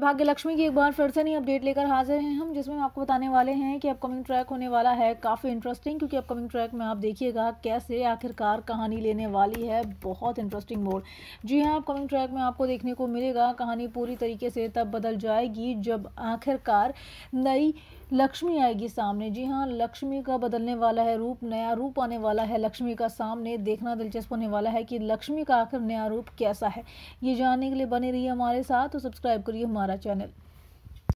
भाग्य लक्ष्मी की एक बार फिर से नई अपडेट लेकर हाजिर हैं हम जिसमें हम आपको बताने वाले हैं कि अपकमिंग ट्रैक होने वाला है काफ़ी इंटरेस्टिंग क्योंकि अपकमिंग ट्रैक में आप देखिएगा कैसे आखिरकार कहानी लेने वाली है बहुत इंटरेस्टिंग मोड जी हाँ अपकमिंग ट्रैक में आपको देखने को मिलेगा कहानी पूरी तरीके से तब बदल जाएगी जब आखिरकार नई लक्ष्मी आएगी सामने जी हाँ लक्ष्मी का बदलने वाला है रूप नया रूप आने वाला है लक्ष्मी का सामने देखना दिलचस्प होने वाला है कि लक्ष्मी का आखिर नया रूप कैसा है ये जानने के लिए बने रहिए हमारे साथ और सब्सक्राइब करिए हमारा चैनल